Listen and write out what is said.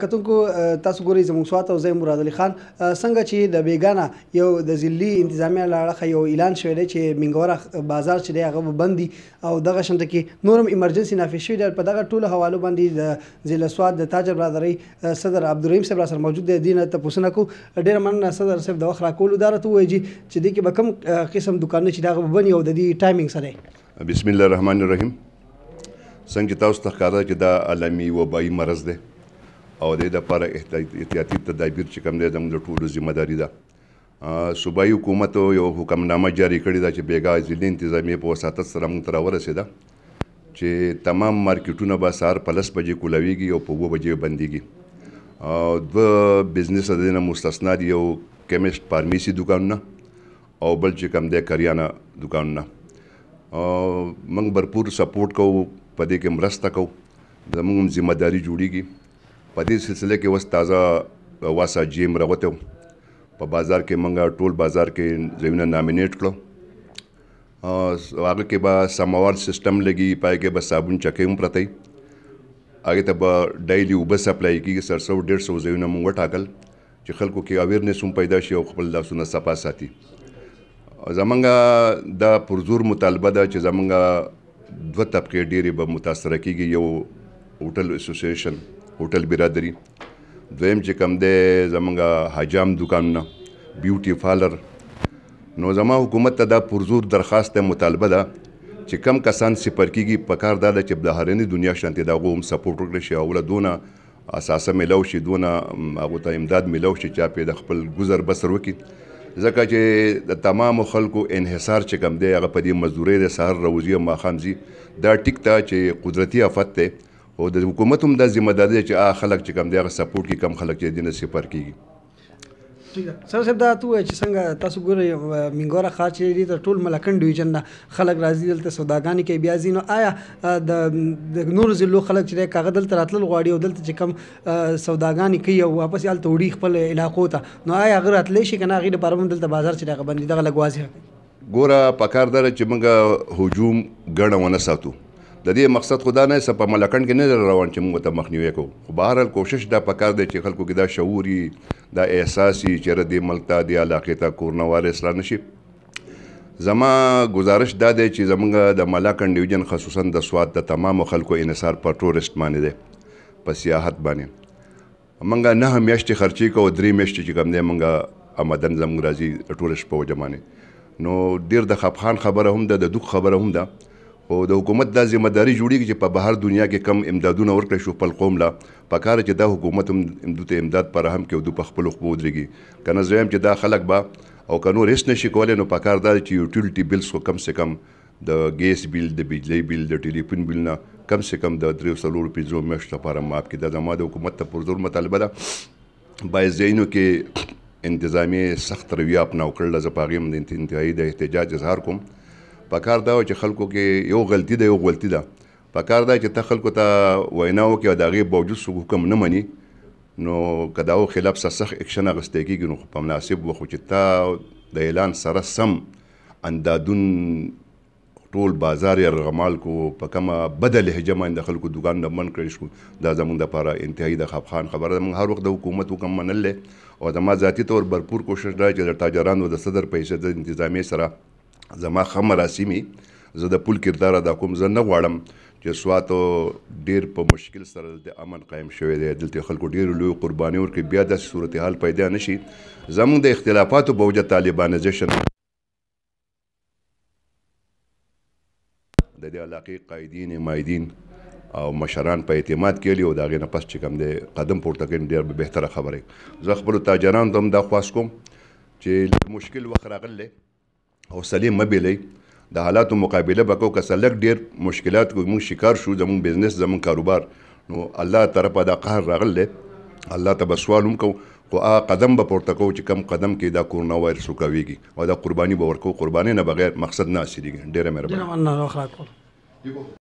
کتونکو تاسو ګورئ زموږ سوات او زی مراد علي خان څنګه چې د بیگانه یو د ځلی انتظامیه لاړه یو اعلان شوی دی چې منګور بازار چې دی هغه بندي او دغه شنت کې نورم ایمرجنسي نافذ شوی دی په دغه ټولو حوالو باندې د ځل سوات د تاجر برادری صدر عبدالرحیم صاحب سره موجود دی دینه ته پوښتنه کو ډیر مننه صدر صاحب د وخت راکول اداره ته وایي چې د کې بکم قسم دکانونه چې دغه بني او د دې ټایمینګ سره بسم الله الرحمن الرحیم څنګه تاسو ته ښکارا چې دا عالمي وبایي مرض دی او د دې لپاره احتیاطي تدابیر چې کوم دي زموږ ټولو ځمېداري ده صوبایي حکومت یو حکمنامه جاری کړی دا چې بیګا ځلې انتظامی په وساتت سره موږ تر ورسېده چې تمام مارکیټونه به سهار پلس بجې کولويږي او په 2 بجې بنديږي او دوه بزنس د نه مستثنا دی یو کیمست فارمیسي دکانونه او بل چې کوم دی کریانه دکانونه او موږ بھرپور سپورټ کوو په دې کې مرسته کوو زموږ ځمېداري جوړیږي په دې سلسله کې وس تازه واسا جیم راوته په بازار کې منګه ټول بازار کې زمينه نامینیټ کړو او هغه کې به سموار سیستم لګي پای کې به صابون چکې هم پرته هغه ته به ډایلی وب سپلای کې سرسو 150 زمينه مونږ ټاکل چې خلکو کې اویرنس هم پیدا شي او خپل لاسونه صفا ساتي زمونږ د پرزور مطالبه ده چې زمونږ دوه طبقه ډيري به متاثر کیږي یو هوټل اسوسییشن هوټل برادری دویم چې کم دی زمونږ حجام دکانونه بیوټي پالر نو زما حکومت ته دا پرزور درخواست مطالبه ده چې کم کسان سپر کیږي په کار داده چې د هرني دنیا شانتي دا غوم سپورټ وکړي شي او دونه اساسه ملو شي دونه هغه ته امداد ملو شي چې په خپل گذر بسر وکړي ځکه چې د تمام خلکو انحصار چې کم دی هغه په دې مزدوري د سهار روزي او ماخامزي دا ټیک تا چې قدرتي آفت ته او د حکومت هم د ذمہ دار چې هغه خلک چې کم دی هغه سپورټ کې کم خلک چې دینه سپر کیږي سر صاحب دا ته چې څنګه تاسو ګورئ منګوره خاچ لري ته ټول ملکن ډیویژن نه خلک راځي دلته سوداګانی کې بیا زینو آیا د نور زلو خلک چې کاغذ دلته راتلل غواړي او دلته چې کم سوداګانی کوي او واپس یال توړي خپل علاقو ته نو آیا غیر اتلی شي کنه غیر پرمن دلته بازار چې دغه باندې دغه لګوازي ګوره پکار دره چې موږ هجوم ګڼونه ساتو د دې مقصد خدا نه سپه ملکند کې نه روان چې موږ ته مخنیوي کوو خو بهرحال کوشش دا پکار دی چې خلکو کې دا شعوري دا احساسي چې ر دې ملک ته دې علاقې ته کورونه وارث لا نشي زما گزارش دا دی چې زمونږ د ملاکند ډیویژن خصوصا د سواد د تمام خلکو انحصار په ټورست باندې دی په سیاحت باندې موږ نه همیشتې خرچي کوو درې میاشتې چې کوم دی موږ آمدن زموږ راځي ټورست په وجه نو ډیر د خفخان خبره هم ده د دوک خبره هم ده او د حکومت دا ځمداري جوړیږي چې په بهر دنیا کې کم امدادونه ورکړي شو خپل قوم لا په کار چې دا حکومت هم امداد امداد پر هم کې د خپل خپل درګي کنه زم چې دا خلک با او کنو ریس نشي کولای نو په کار دا چې یوټیلیټي بیلز کو کم سه کم د ګیس بیل د بجلی بیل د ټلیفون بیل نه کم سه کم د 300 روپیه جو مشت لپاره ماپ کې د زماده حکومت ته پرزور مطالبه ده بایزینو کې انتظامی سخت رویه اپناو کړل زپاغیم د انتهایی د احتجاج اظهار کوم په کار دا چې خلکو کې یو غلطي ده یو غلطي ده په کار دا چې ته خلکو ته وینا وکړې او د هغې باوجود څوک حکم نه مني نو که د هغو خلاف سخت اکشن اخیستی کېږي نو خو په مناسب وخت چې تا د اعلان سره سم اندادون ټول بازار یې رغمال کو په کومه بده لهجه باندې خلکو دوکان نه من کړی شو دا زمونږ لپاره انتهایی د خفقان خبره ده موږ هر وخت د حکومت حکم منلې او زما ذاتی طور برپور کوشش دا چې د تاجرانو د صدر پیسې د انتظامی سره زما خم مراسمي زه د پول کردار ادا کوم زه نه غواړم چې سواتو ډیر په مشکل سره د امن قائم شوی دی دلته خلکو ډیر لوی قرباني ورکړي بیا داسې صورتحال پیدا نشي زموږ د اختلافاتو بوجه طالبانایزیشن د دې علاقې قائدین مایدین او مشران په اعتماد کې لیو داغه نه پس چې کوم دی قدم پورته کړي ډیر به بهتره خبره زه خبرو تاجران دوم د خواس کوم چې مشکل وخت راغله حوصلې مه بیلئ د حالاتو مقابله به کو که سلک ډېر مشکلات کو موږ شکار شو زموږ بزنس زموږ کاروبار نو الله طرفه دا قهر راغلی الله ته به سوال هم کوو خو هغه قدم به پورته کوو چې کم قدم کې دا کورونا وایرس وکاویږي او دا قرباني به ورکوو قربانۍ نه بغیر مقصد نه حاصلېږي ډېره مهرباني